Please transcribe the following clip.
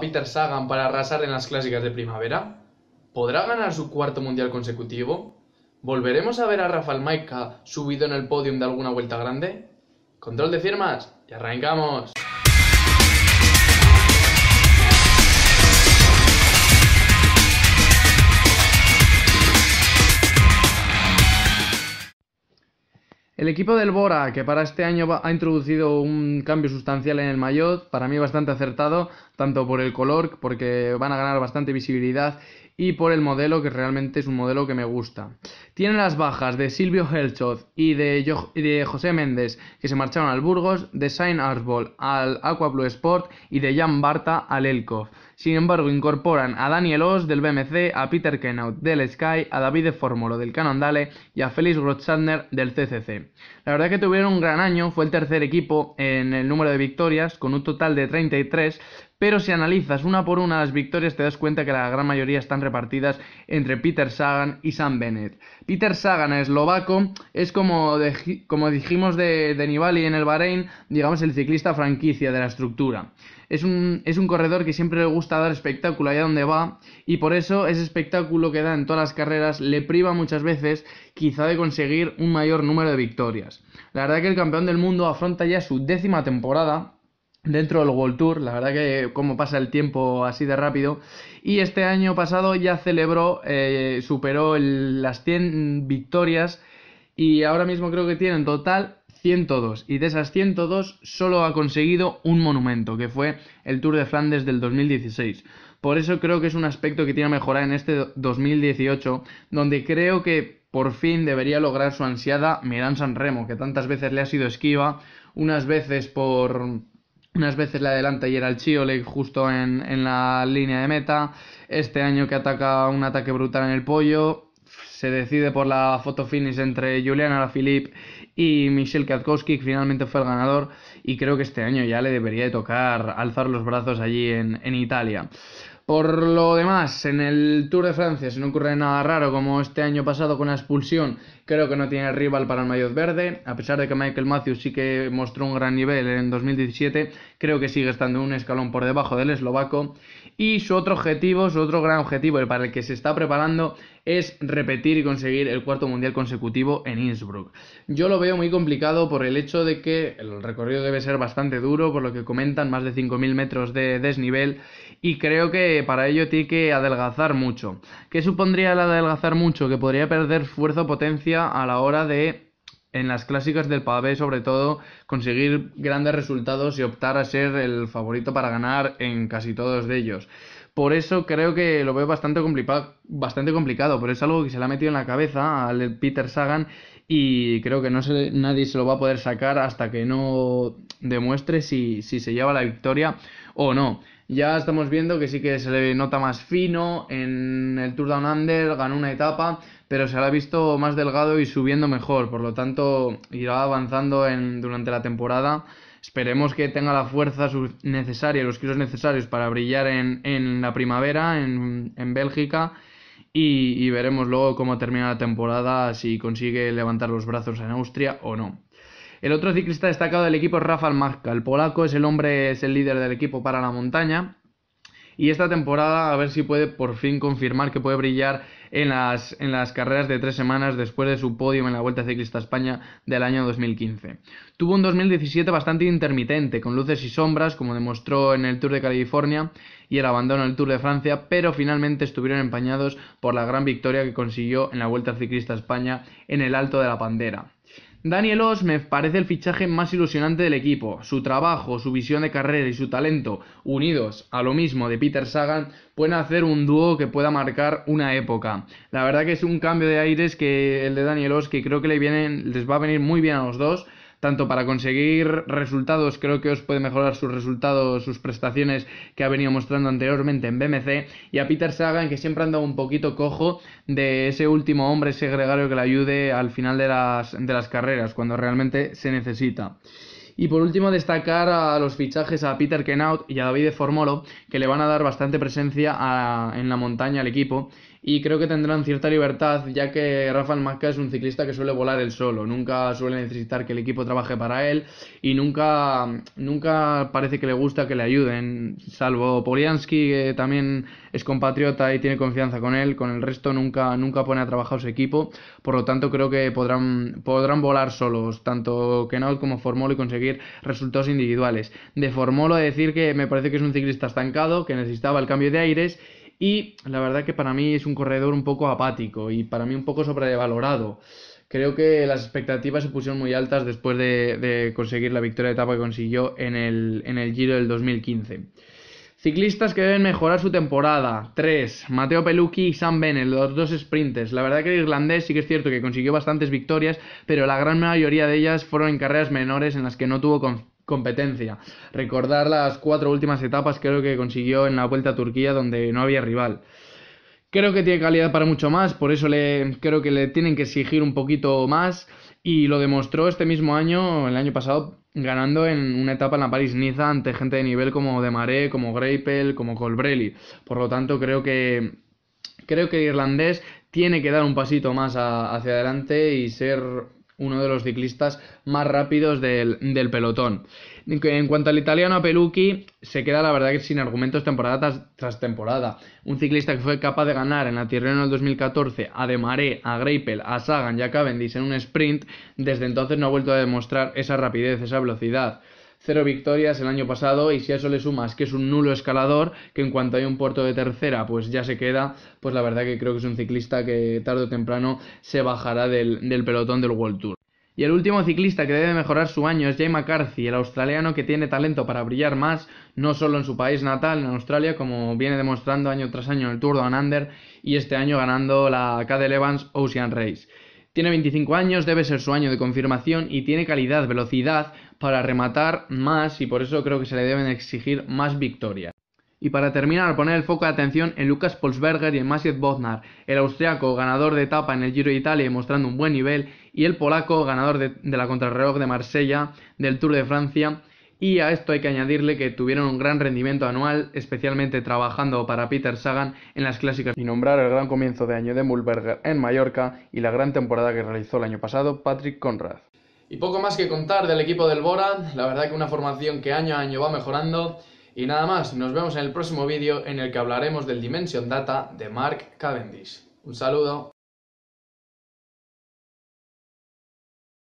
Peter Sagan para arrasar en las clásicas de primavera? ¿Podrá ganar su cuarto mundial consecutivo? ¿Volveremos a ver a Rafael Maika subido en el podium de alguna vuelta grande? Control de firmas y arrancamos. El equipo del Bora, que para este año ha introducido un cambio sustancial en el maillot, para mí bastante acertado, tanto por el color, porque van a ganar bastante visibilidad, y por el modelo que realmente es un modelo que me gusta. Tiene las bajas de Silvio Helchoz y de, José Méndez que se marcharon al Burgos, de Sain Arsbol al Aqua Blue Sport y de Jan Barta al Elkov. Sin embargo, incorporan a Daniel Oz del BMC, a Peter Kenaut del Sky, a David de Formolo del Canandale y a Félix Grotzadner del CCC. La verdad que tuvieron un gran año, fue el tercer equipo en el número de victorias, con un total de 33, pero si analizas una por una las victorias te das cuenta que la gran mayoría están repartidas entre Peter Sagan y Sam Bennett. Peter Sagan, eslovaco, es como, dijimos de, de Nibali en el Bahrein, digamos el ciclista franquicia de la estructura. Es un, es un, corredor que siempre le gusta dar espectáculo allá donde va y por eso ese espectáculo que da en todas las carreras le priva muchas veces quizá de conseguir un mayor número de victorias. La verdad que el campeón del mundo afronta ya su décima temporada dentro del World Tour, la verdad que como pasa el tiempo así de rápido. Y este año pasado ya celebró, eh, superó las 100 victorias y ahora mismo creo que tiene en total 102. Y de esas 102 solo ha conseguido un monumento, que fue el Tour de Flandes del 2016. Por eso creo que es un aspecto que tiene que mejorar en este 2018, donde creo que por fin debería lograr su ansiada Miran San Remo, que tantas veces le ha sido esquiva, unas veces por unas veces le adelanta y era el le justo en, la línea de meta. Este año que ataca un ataque brutal en el pollo se decide por la foto finish entre Julian Alaphilippe y Michel Katkowski, que finalmente fue el ganador y creo que este año ya le debería de tocar alzar los brazos allí en, en Italia. Por lo demás, en el Tour de Francia, si no ocurre nada raro como este año pasado con la expulsión, creo que no tiene rival para el maillot verde. A pesar de que Michael Matthews sí que mostró un gran nivel en 2017, creo que sigue estando un escalón por debajo del eslovaco. Y su otro objetivo, su otro gran objetivo, el para el que se está preparando, es repetir y conseguir el cuarto mundial consecutivo en Innsbruck. Yo lo veo muy complicado por el hecho de que el recorrido debe ser bastante duro, por lo que comentan, más de 5.000 metros de desnivel, y creo que para ello tiene que adelgazar mucho. ¿Qué supondría el adelgazar mucho? Que podría perder fuerza o potencia a la hora de en las clásicas del pavé, sobre todo, conseguir grandes resultados y optar a ser el favorito para ganar en casi todos de ellos. Por eso creo que lo veo bastante, complicado, bastante complicado, pero es algo que se le ha metido en la cabeza al Peter Sagan y creo que no nadie se lo va a poder sacar hasta que no demuestre si, si se lleva la victoria o no. Ya estamos viendo que sí que se le nota más fino en el Tour Down Under, ganó una etapa, pero se la ha visto más delgado y subiendo mejor, por lo tanto irá avanzando en, durante la temporada Esperemos que tenga la fuerza necesaria, los kilos necesarios para brillar en, la primavera en, Bélgica y, veremos luego cómo termina la temporada, si consigue levantar los brazos en Austria o no. El otro ciclista destacado del equipo es Rafael Marca. El polaco es el hombre, es el líder del equipo para la montaña y esta temporada a ver si puede por fin confirmar que puede brillar en las, en las carreras de tres semanas después de su podio en la Vuelta Ciclista España del año 2015. Tuvo un 2017 bastante intermitente, con luces y sombras, como demostró en el Tour de California y el abandono del Tour de Francia, pero finalmente estuvieron empañados por la gran victoria que consiguió en la Vuelta Ciclista España en el Alto de la Pandera. Daniel Oss me parece el fichaje más ilusionante del equipo. Su trabajo, su visión de carrera y su talento, unidos a lo mismo de Peter Sagan, pueden hacer un dúo que pueda marcar una época. La verdad que es un cambio de aires que el de Daniel Oss que creo que le les va a venir muy bien a los dos tanto para conseguir resultados, creo que os puede mejorar sus resultados, sus prestaciones que ha venido mostrando anteriormente en BMC, y a Peter Sagan, que siempre anda un poquito cojo de ese último hombre, ese gregario que le ayude al final de las, de las carreras, cuando realmente se necesita. Y por último, destacar a los fichajes a Peter Kenaut y a David Formolo, que le van a dar bastante presencia en la montaña al equipo. Y creo que tendrán cierta libertad, ya que Rafael Masca es un ciclista que suele volar él solo, nunca suele necesitar que el equipo trabaje para él y nunca, nunca parece que le gusta que le ayuden, salvo Polianski, que también es compatriota y tiene confianza con él, con el resto nunca, nunca pone a trabajar su equipo, por lo tanto creo que podrán, podrán volar solos, tanto Kenaut como Formolo y conseguir resultados individuales. deformó lo a decir que me parece que es un ciclista estancado, que necesitaba el cambio de aires y la verdad que para mí es un corredor un poco apático y para mí un poco sobrevalorado. Creo que las expectativas se pusieron muy altas después de, conseguir la victoria de etapa que consiguió en el, en el Giro del 2015. Ciclistas que deben mejorar su temporada. 3. Mateo Pelucchi y Sam Bennett, los dos sprintes. La verdad que el irlandés sí que es cierto que consiguió bastantes victorias, pero la gran mayoría de ellas fueron en carreras menores en las que no tuvo competencia. Recordar las cuatro últimas etapas creo que consiguió en la Vuelta a Turquía donde no había rival. Creo que tiene calidad para mucho más, por eso le, creo que le tienen que exigir un poquito más y lo demostró este mismo año, el año pasado, ganando en una etapa en la París-Niza ante gente de nivel como De Maré como Greipel, como Colbrelli. Por lo tanto, creo que, creo que el irlandés tiene que dar un pasito más hacia adelante y ser uno de los ciclistas más rápidos del, del pelotón. En cuanto al italiano Pelucchi, se queda la verdad que sin argumentos temporada tras, temporada. Un ciclista que fue capaz de ganar en la Tirreno en el 2014 a De a Greipel, a Sagan y a Cavendish en un sprint, desde entonces no ha vuelto a demostrar esa rapidez, esa velocidad cero victorias el año pasado y si a eso le sumas que es un nulo escalador, que en cuanto hay un puerto de tercera pues ya se queda, pues la verdad que creo que es un ciclista que tarde o temprano se bajará del pelotón del World Tour. Y el último ciclista que debe mejorar su año es Jay McCarthy, el australiano que tiene talento para brillar más, no solo en su país natal, en Australia, como viene demostrando año tras año en el Tour de Anander y este año ganando la Cadel Evans Ocean Race. Tiene 25 años, debe ser su año de confirmación y tiene calidad, velocidad para rematar más y por eso creo que se le deben exigir más victorias. Y para terminar, poner el foco de atención en Lucas Polsberger y en Masiet Bodnar, el austriaco ganador de etapa en el Giro de Italia y mostrando un buen nivel, y el polaco, ganador de, la contrarreloj de Marsella del Tour de Francia. Y a esto hay que añadirle que tuvieron un gran rendimiento anual, especialmente trabajando para Peter Sagan en las clásicas. Y nombrar el gran comienzo de año de Mulberger en Mallorca y la gran temporada que realizó el año pasado Patrick Conrad. Y poco más que contar del equipo del Bora, la verdad que una formación que año a año va mejorando. Y nada más, nos vemos en el próximo vídeo en el que hablaremos del Dimension Data de Mark Cavendish. Un saludo.